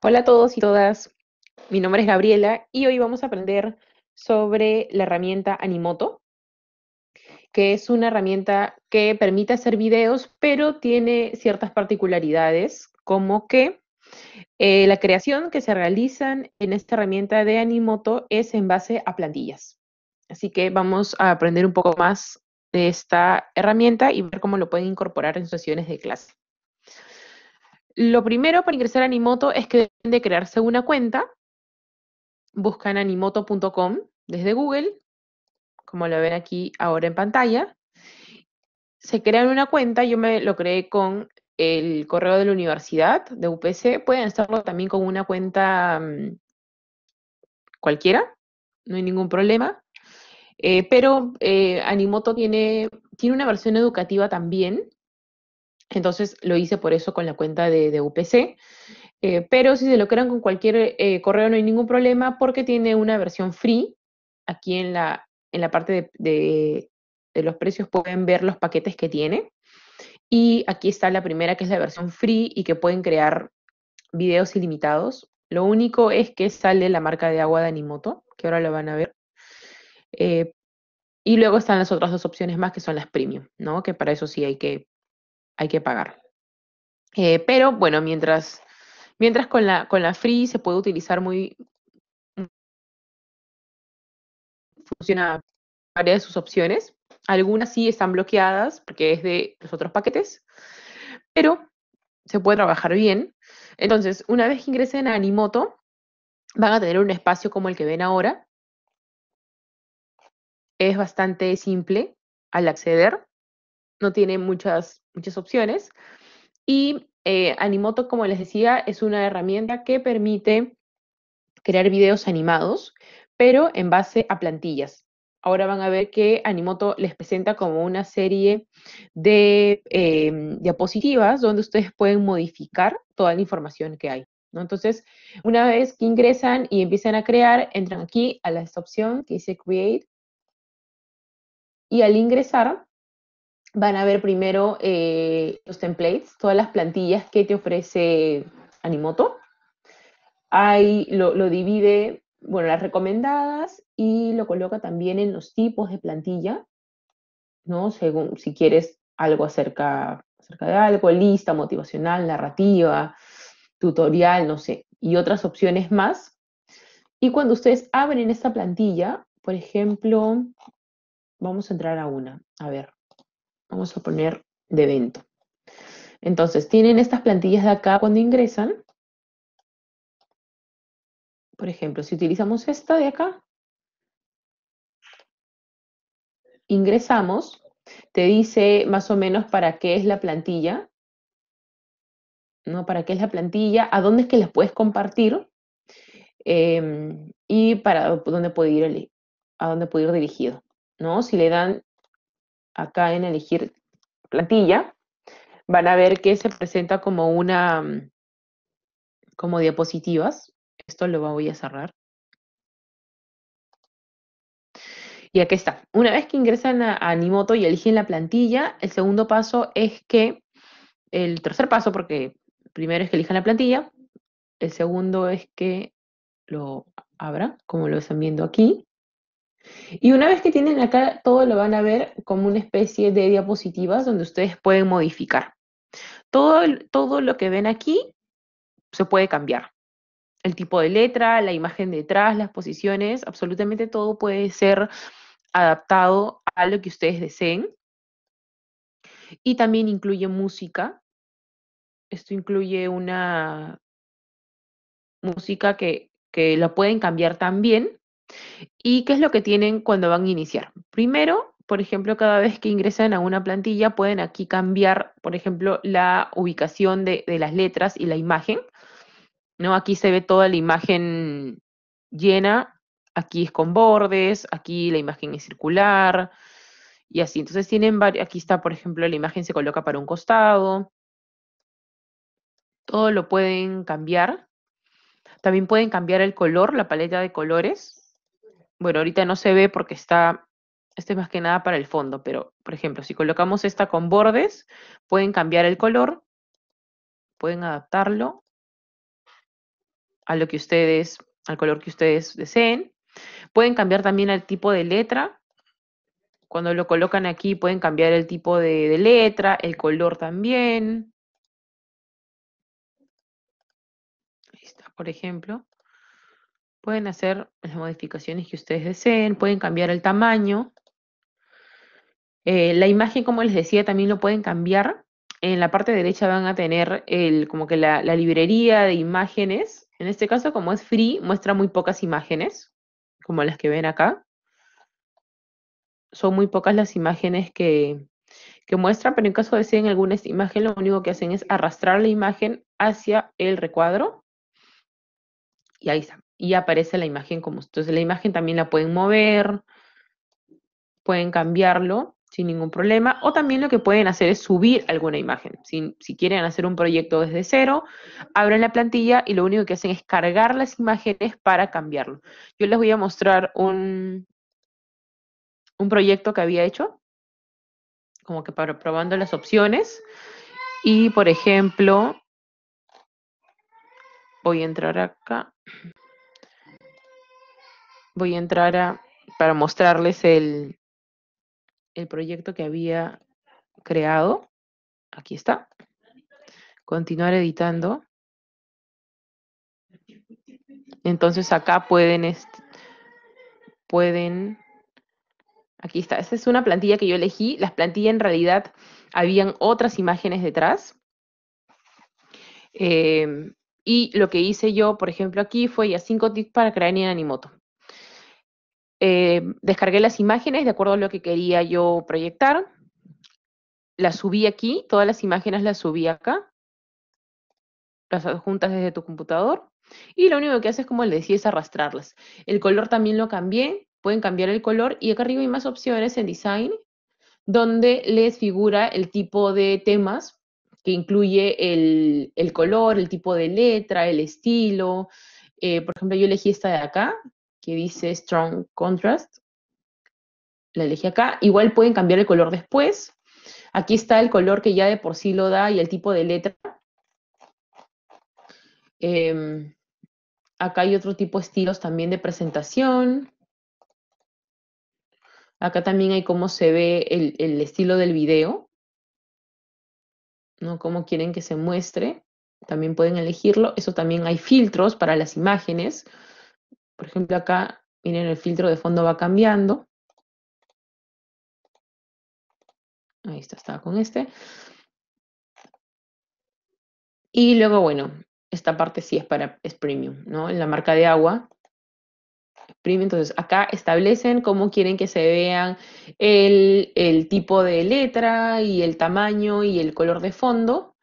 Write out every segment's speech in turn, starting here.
Hola a todos y todas, mi nombre es Gabriela y hoy vamos a aprender sobre la herramienta Animoto, que es una herramienta que permite hacer videos, pero tiene ciertas particularidades, como que eh, la creación que se realizan en esta herramienta de Animoto es en base a plantillas. Así que vamos a aprender un poco más de esta herramienta y ver cómo lo pueden incorporar en sus sesiones de clase. Lo primero para ingresar a Animoto es que deben de crearse una cuenta. Buscan animoto.com desde Google, como lo ven aquí ahora en pantalla. Se crean una cuenta, yo me lo creé con el correo de la universidad, de UPC. Pueden hacerlo también con una cuenta mm, cualquiera, no hay ningún problema. Eh, pero eh, Animoto tiene, tiene una versión educativa también, entonces lo hice por eso con la cuenta de, UPC. Eh, pero si se lo crean con cualquier eh, correo no hay ningún problema porque tiene una versión free. Aquí en la, en la parte de, los precios pueden ver los paquetes que tiene. Y aquí está la primera que es la versión free y que pueden crear videos ilimitados. Lo único es que sale la marca de agua de Animoto, que ahora lo van a ver. Eh, y luego están las otras dos opciones más que son las premium, ¿no? Que para eso sí hay que hay que pagar. Eh, pero bueno, mientras, mientras con, la, con la free se puede utilizar muy... Funciona varias de sus opciones. Algunas sí están bloqueadas porque es de los otros paquetes, pero se puede trabajar bien. Entonces, una vez que ingresen a Animoto, van a tener un espacio como el que ven ahora. Es bastante simple al acceder no tiene muchas, muchas opciones. Y eh, Animoto, como les decía, es una herramienta que permite crear videos animados, pero en base a plantillas. Ahora van a ver que Animoto les presenta como una serie de em, diapositivas donde ustedes pueden modificar toda la información que hay. Entonces, una vez que ingresan y empiezan a crear, entran aquí a la opción que dice Create. Y al ingresar, van a ver primero eh, los templates, todas las plantillas que te ofrece Animoto. Ahí lo, divide, bueno, las recomendadas y lo coloca también en los tipos de plantilla, ¿no? Según si quieres algo acerca, acerca de algo, lista, motivacional, narrativa, tutorial, no sé, y otras opciones más. Y cuando ustedes abren esta plantilla, por ejemplo, vamos a entrar a una, a ver. Vamos a poner de evento. Entonces, tienen estas plantillas de acá cuando ingresan. Por ejemplo, si utilizamos esta de acá, ingresamos, te dice más o menos para qué es la plantilla, ¿no? Para qué es la plantilla, a dónde es que las puedes compartir em, y para dónde puede ir a dónde puede ir dirigido, ¿no? Si le dan acá en elegir plantilla, van a ver que se presenta como una, como diapositivas. Esto lo voy a cerrar. Y aquí está. Una vez que ingresan a, Animoto y eligen la plantilla, el segundo paso es que, el tercer paso, porque primero es que elijan la plantilla, el segundo es que lo abra, como lo están viendo aquí. Y una vez que tienen acá, todo lo van a ver como una especie de diapositivas donde ustedes pueden modificar. Todo, lo que ven aquí se puede cambiar. El tipo de letra, la imagen detrás, las posiciones, absolutamente todo puede ser adaptado a lo que ustedes deseen. Y también incluye música. Esto incluye una música que, que la pueden cambiar también ¿Y qué es lo que tienen cuando van a iniciar? Primero, por ejemplo, cada vez que ingresan a una plantilla pueden aquí cambiar, por ejemplo, la ubicación de, las letras y la imagen. ¿no? Aquí se ve toda la imagen llena, aquí es con bordes, aquí la imagen es circular y así. Entonces tienen varios, aquí está, por ejemplo, la imagen se coloca para un costado. Todo lo pueden cambiar. También pueden cambiar el color, la paleta de colores bueno, ahorita no se ve porque está, este es más que nada para el fondo, pero por ejemplo, si colocamos esta con bordes, pueden cambiar el color, pueden adaptarlo a lo que ustedes, al color que ustedes deseen. Pueden cambiar también el tipo de letra. Cuando lo colocan aquí pueden cambiar el tipo de, de letra, el color también. Ahí está, por ejemplo. Pueden hacer las modificaciones que ustedes deseen, pueden cambiar el tamaño. Eh, la imagen, como les decía, también lo pueden cambiar. En la parte derecha van a tener el, como que la, librería de imágenes. En este caso, como es free, muestra muy pocas imágenes, como las que ven acá. Son muy pocas las imágenes que, muestran, pero en caso deseen alguna imagen, lo único que hacen es arrastrar la imagen hacia el recuadro. Y ahí está y aparece la imagen como... Entonces la imagen también la pueden mover, pueden cambiarlo sin ningún problema. O también lo que pueden hacer es subir alguna imagen. Si, quieren hacer un proyecto desde cero, abren la plantilla y lo único que hacen es cargar las imágenes para cambiarlo. Yo les voy a mostrar un, un proyecto que había hecho, como que probando las opciones. Y, por ejemplo, voy a entrar acá voy a entrar para mostrarles el, el proyecto que había creado. Aquí está. Continuar editando. Entonces acá pueden, pueden, aquí está, esta es una plantilla que yo elegí. Las plantillas en realidad habían otras imágenes detrás. Em, y lo que hice yo, por ejemplo, aquí fue ya cinco tips para crear en Animoto. Eh, descargué las imágenes de acuerdo a lo que quería yo proyectar. Las subí aquí, todas las imágenes las subí acá. Las adjuntas desde tu computador. Y lo único que haces, como les decía, es arrastrarlas. El color también lo cambié. Pueden cambiar el color. Y acá arriba hay más opciones en Design, donde les figura el tipo de temas que incluye el, color, el tipo de letra, el estilo. Eh, por ejemplo, yo elegí esta de acá, que dice Strong Contrast. La elegí acá. Igual pueden cambiar el color después. Aquí está el color que ya de por sí lo da y el tipo de letra. Em, acá hay otro tipo de estilos también de presentación. Acá también hay cómo se ve el, el estilo del video. ¿no? Cómo quieren que se muestre. También pueden elegirlo. Eso también hay filtros para las imágenes. Por ejemplo, acá, miren, el filtro de fondo va cambiando. Ahí está, estaba con este. Y luego, bueno, esta parte sí es para es premium, ¿no? En la marca de agua. Premium, entonces acá establecen cómo quieren que se vean el, tipo de letra y el tamaño y el color de fondo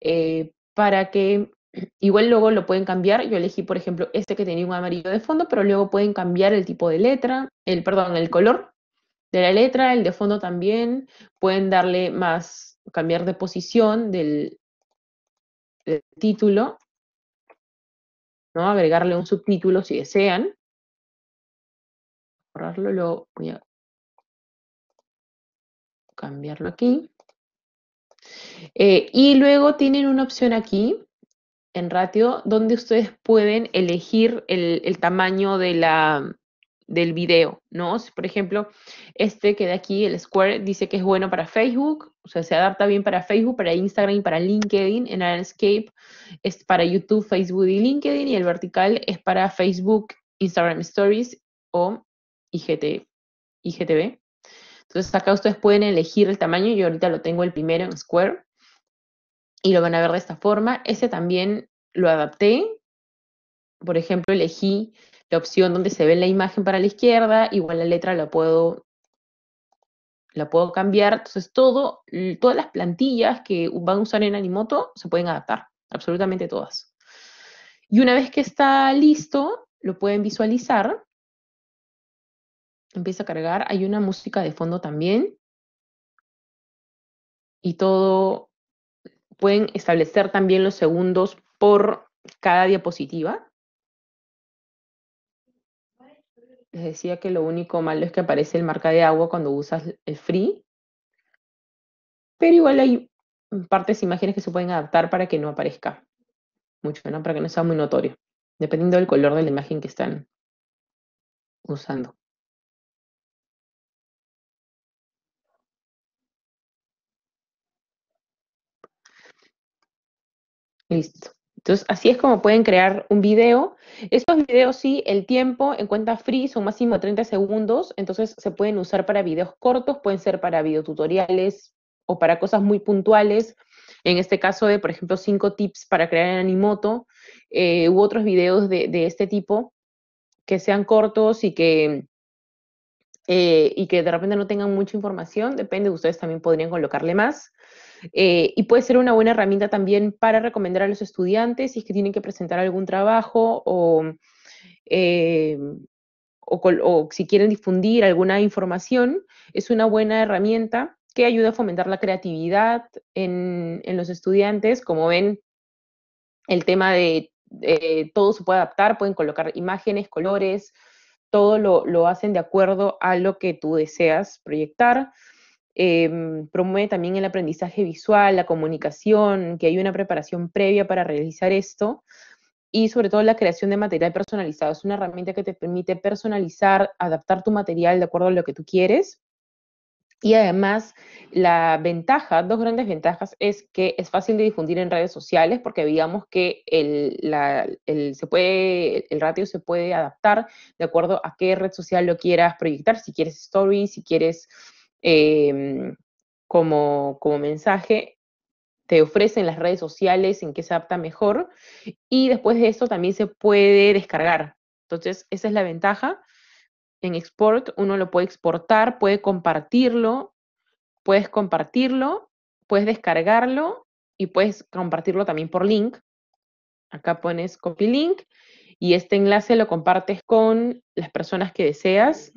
eh, para que Igual luego lo pueden cambiar. Yo elegí, por ejemplo, este que tenía un amarillo de fondo, pero luego pueden cambiar el tipo de letra, el, perdón, el color de la letra, el de fondo también. Pueden darle más, cambiar de posición del, título, ¿no? Agregarle un subtítulo si desean. Borrarlo, luego voy a cambiarlo aquí. Eh, y luego tienen una opción aquí en ratio, donde ustedes pueden elegir el, tamaño de la, del video, ¿no? por ejemplo, este que de aquí, el Square, dice que es bueno para Facebook, o sea, se adapta bien para Facebook, para Instagram y para LinkedIn. En Landscape es para YouTube, Facebook y LinkedIn. Y el vertical es para Facebook, Instagram Stories o IGTV. Entonces acá ustedes pueden elegir el tamaño. Yo ahorita lo tengo el primero en Square y lo van a ver de esta forma. ese también lo adapté. Por ejemplo, elegí la opción donde se ve la imagen para la izquierda, igual la letra la puedo puedo cambiar. Entonces, todo, todas las plantillas que van a usar en Animoto se pueden adaptar, absolutamente todas. Y una vez que está listo, lo pueden visualizar. Empieza a cargar, hay una música de fondo también. Y todo pueden establecer también los segundos por cada diapositiva. Les decía que lo único malo es que aparece el marca de agua cuando usas el free. Pero igual hay partes, e imágenes que se pueden adaptar para que no aparezca mucho, ¿no? para que no sea muy notorio, dependiendo del color de la imagen que están usando. Listo. Entonces, así es como pueden crear un video. Estos videos, sí, el tiempo en cuenta free son máximo 30 segundos, entonces se pueden usar para videos cortos, pueden ser para videotutoriales o para cosas muy puntuales. En este caso de, por ejemplo, cinco tips para crear en Animoto eh, u otros videos de este tipo que sean cortos y que eh, y que de repente no tengan mucha información, depende, ustedes también podrían colocarle más. Eh, y puede ser una buena herramienta también para recomendar a los estudiantes si es que tienen que presentar algún trabajo o, eh, o, si quieren difundir alguna información, es una buena herramienta que ayuda a fomentar la creatividad en, en los estudiantes. Como ven, el tema de todo se puede adaptar, pueden colocar imágenes, colores, todo lo, hacen de acuerdo a lo que tú deseas proyectar. Em, promueve también el aprendizaje visual, la comunicación, que hay una preparación previa para realizar esto. Y sobre todo la creación de material personalizado. Es una herramienta que te permite personalizar, adaptar tu material de acuerdo a lo que tú quieres. Y además, la ventaja, dos grandes ventajas, es que es fácil de difundir en redes sociales porque digamos que el, se puede, el ratio se puede adaptar de acuerdo a qué red social lo quieras proyectar, si quieres stories, si quieres em, como, como mensaje, te ofrecen las redes sociales en qué se adapta mejor. Y después de eso también se puede descargar. Entonces, esa es la ventaja en export, uno lo puede exportar, puede compartirlo, puedes compartirlo, puedes descargarlo y puedes compartirlo también por link. Acá pones copy link y este enlace lo compartes con las personas que deseas.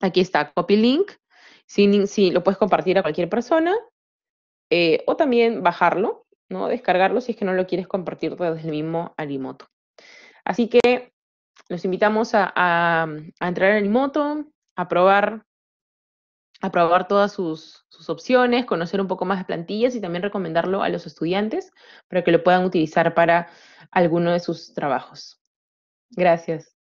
Aquí está copy link. sí, lo puedes compartir a cualquier persona eh, o también bajarlo, ¿no? descargarlo si es que no lo quieres compartir desde el mismo Alimoto. Así que los invitamos a, entrar en moto, a probar, a probar todas sus, sus, opciones, conocer un poco más de plantillas y también recomendarlo a los estudiantes para que lo puedan utilizar para alguno de sus trabajos. Gracias.